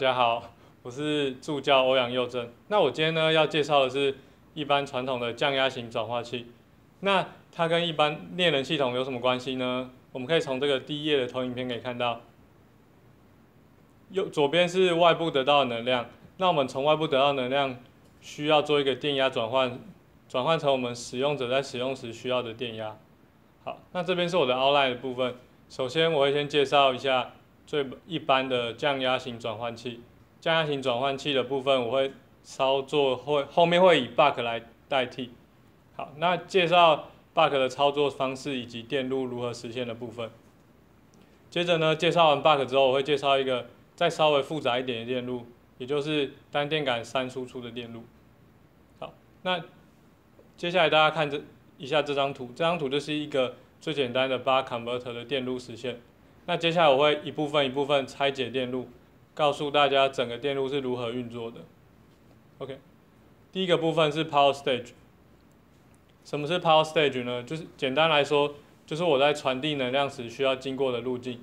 大家好，我是助教欧阳佑正。那我今天呢要介绍的是一般传统的降压型转化器。那它跟一般猎人系统有什么关系呢？我们可以从这个第一页的投影片可以看到，右左边是外部得到的能量。那我们从外部得到能量，需要做一个电压转换，转换成我们使用者在使用时需要的电压。好，那这边是我的 outline 部分。首先我会先介绍一下。最一般的降压型转换器，降压型转换器的部分我会操作，会后面会以 buck 来代替。好，那介绍 buck 的操作方式以及电路如何实现的部分。接着呢，介绍完 buck 之后，我会介绍一个再稍微复杂一点的电路，也就是单电感三输出的电路。好，那接下来大家看这一下这张图，这张图就是一个最简单的 buck converter 的电路实现。那接下来我会一部分一部分拆解电路，告诉大家整个电路是如何运作的。OK，第一个部分是 power stage。什么是 power stage 呢？就是简单来说，就是我在传递能量时需要经过的路径。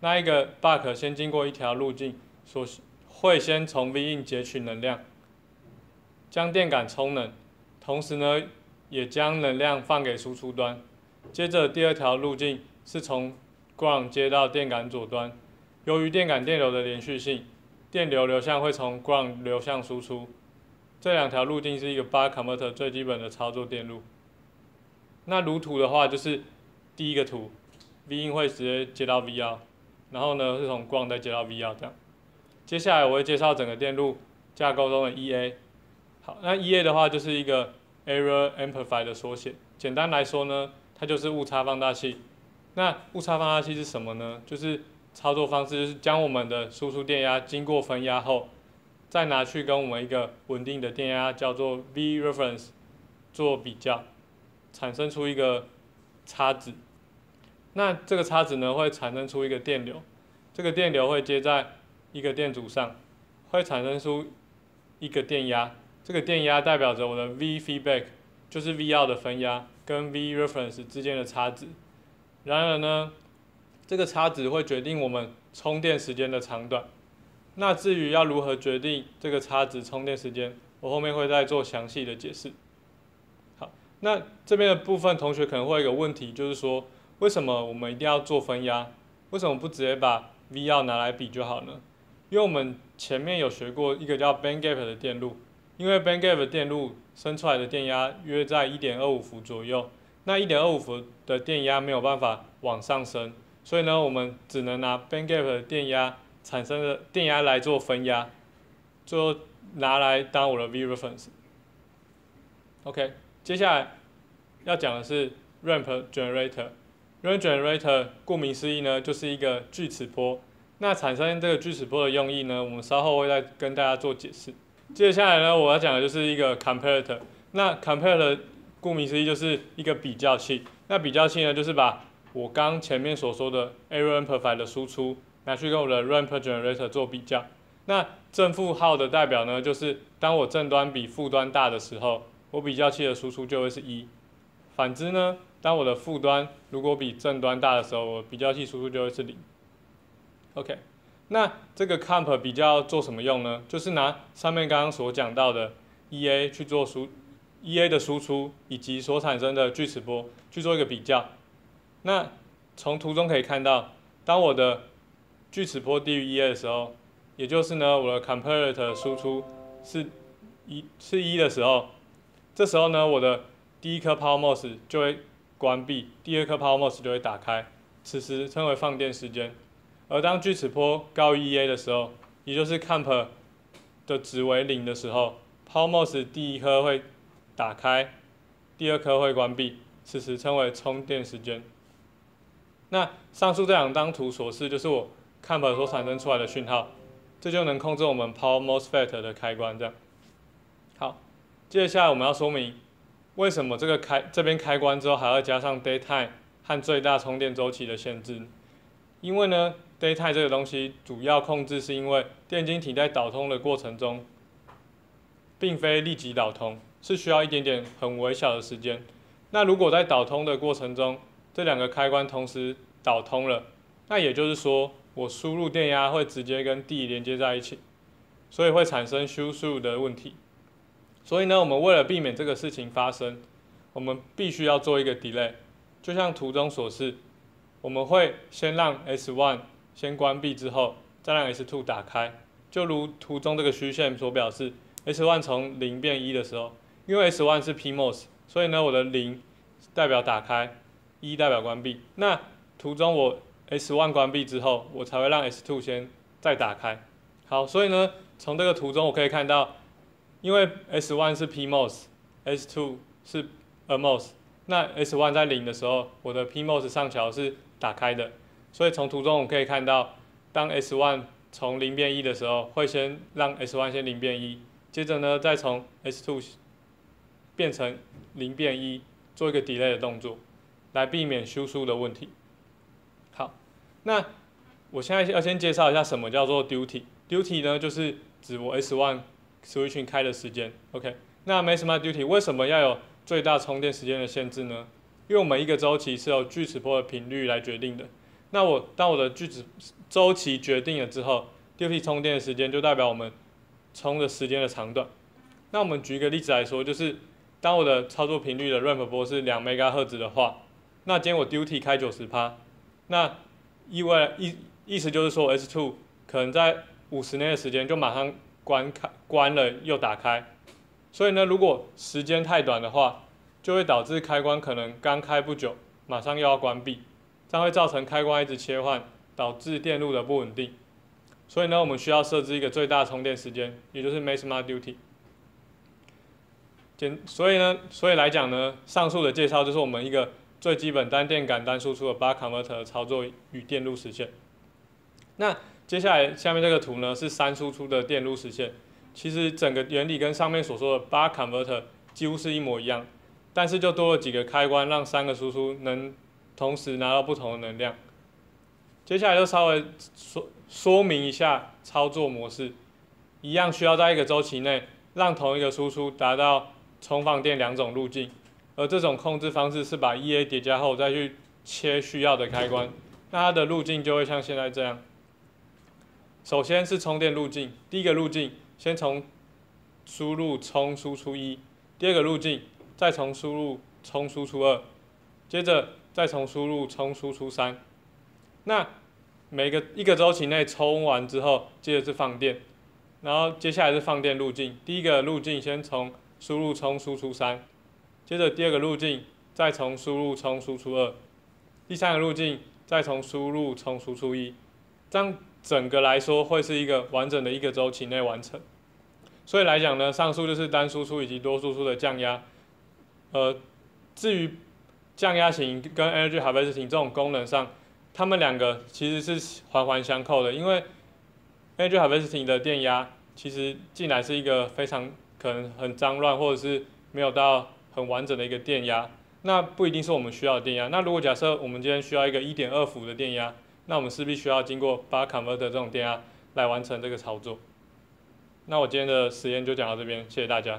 那一个 buck 先经过一条路径，所会先从 V in 截取能量，将电感充能，同时呢，也将能量放给输出端。接着第二条路径是从 g o n 接到电感左端，由于电感电流的连续性，电流流向会从 g o n 流向输出。这两条路径是一个 b u f f r Converter 最基本的操作电路。那如图的话就是第一个图 v i 会直接接到 Vr，然后呢是从 g o n 再接到 Vr 这样。接下来我会介绍整个电路架构中的 E A。好，那 E A 的话就是一个 Error Amplifier 的缩写，简单来说呢，它就是误差放大器。那误差放大器是什么呢？就是操作方式，就是将我们的输出电压经过分压后，再拿去跟我们一个稳定的电压叫做 V reference 做比较，产生出一个差值。那这个差值呢，会产生出一个电流，这个电流会接在一个电阻上，会产生出一个电压，这个电压代表着我的 V feedback 就是 V 二的分压跟 V reference 之间的差值。然而呢，这个差值会决定我们充电时间的长短。那至于要如何决定这个差值充电时间，我后面会再做详细的解释。好，那这边的部分同学可能会有个问题，就是说为什么我们一定要做分压？为什么不直接把 V2 拿来比就好呢？因为我们前面有学过一个叫 bandgap 的电路，因为 bandgap 电路生出来的电压约在1.25伏左右。那一点二五伏的电压没有办法往上升，所以呢，我们只能拿 bandgap 的电压产生的电压来做分压，最后拿来当我的 V reference。OK，接下来要讲的是 ramp generator。ramp generator，顾名思义呢，就是一个锯齿波。那产生这个锯齿波的用意呢，我们稍后会再跟大家做解释。接下来呢，我要讲的就是一个 comparator。那 comparator。顾名思义就是一个比较器。那比较器呢，就是把我刚前面所说的 error amplifier 的输出拿去跟我的 ramp generator 做比较。那正负号的代表呢，就是当我正端比负端大的时候，我比较器的输出就会是一；反之呢，当我的负端如果比正端大的时候，我比较器输出就会是零。OK，那这个 comp 比较做什么用呢？就是拿上面刚刚所讲到的 EA 去做输。E A 的输出以及所产生的锯齿波去做一个比较。那从图中可以看到，当我的锯齿波低于 E A 的时候，也就是呢我的 Comparator 输出是一是一的时候，这时候呢我的第一颗 Power MOS 就会关闭，第二颗 Power MOS 就会打开，此时称为放电时间。而当锯齿波高于 E A 的时候，也就是 Comp 的值为零的时候，Power MOS 第一颗会。打开，第二颗会关闭，此时称为充电时间。那上述这两张图所示，就是我看板所产生出来的讯号，这就能控制我们 Power MOSFET 的开关，这样。好，接下来我们要说明，为什么这个开这边开关之后，还要加上 Daytime 和最大充电周期的限制？因为呢，Daytime 这个东西主要控制是因为电晶体在导通的过程中，并非立即导通。是需要一点点很微小的时间。那如果在导通的过程中，这两个开关同时导通了，那也就是说，我输入电压会直接跟地连接在一起，所以会产生输入的问题。所以呢，我们为了避免这个事情发生，我们必须要做一个 delay，就像图中所示，我们会先让 S1 先关闭之后，再让 S2 打开，就如图中这个虚线所表示，S1 从零变一的时候。因为 s one 是 PMOS，所以呢，我的零代表打开，一代表关闭。那图中我 s one 关闭之后，我才会让 s two 先再打开。好，所以呢，从这个图中我可以看到，因为 s one 是 p m o s s two 是 a m o s 那 s one 在零的时候，我的 PMOS 上桥是打开的。所以从图中我可以看到，当 s one 从零变一的时候，会先让 s one 先零变一，接着呢，再从 s two 变成零变一，做一个 delay 的动作，来避免输出的问题。好，那我现在要先介绍一下什么叫做 duty。duty 呢，就是指我 s one switching 开的时间。OK，那没什么 duty 为什么要有最大充电时间的限制呢？因为我们一个周期是由锯齿波的频率来决定的。那我当我的锯齿周期决定了之后，duty 充电的时间就代表我们充的时间的长短。那我们举一个例子来说，就是当我的操作频率的 ramp 波是两 mega 赫兹的话，那今天我 duty 开九十趴，那意味意意思就是说 s two 可能在五十内的时间就马上关开关了又打开，所以呢，如果时间太短的话，就会导致开关可能刚开不久，马上又要关闭，这样会造成开关一直切换，导致电路的不稳定。所以呢，我们需要设置一个最大充电时间，也就是 maximum duty。简，所以呢，所以来讲呢，上述的介绍就是我们一个最基本单电感单输出的八 c o n v e r t e r 操作与电路实现。那接下来下面这个图呢，是三输出的电路实现。其实整个原理跟上面所说的八 converter 几乎是一模一样，但是就多了几个开关，让三个输出能同时拿到不同的能量。接下来就稍微说说明一下操作模式，一样需要在一个周期内让同一个输出达到。充放电两种路径，而这种控制方式是把 E A 叠加后再去切需要的开关，那它的路径就会像现在这样。首先是充电路径，第一个路径先从输入充输出一，第二个路径再从输入充输出二，接着再从输入充输出三。那每个一个周期内充完之后，接着是放电，然后接下来是放电路径，第一个路径先从输入冲输出三，接着第二个路径再从输入冲输出二，第三个路径再从输入冲输出一，这样整个来说会是一个完整的一个周期内完成。所以来讲呢，上述就是单输出以及多输出的降压。呃，至于降压型跟 Energy Harvesting 这种功能上，它们两个其实是环环相扣的，因为 Energy Harvesting 的电压其实进来是一个非常。可能很脏乱，或者是没有到很完整的一个电压，那不一定是我们需要的电压。那如果假设我们今天需要一个一点二伏的电压，那我们势必需要经过八 u c converter 这种电压来完成这个操作。那我今天的实验就讲到这边，谢谢大家。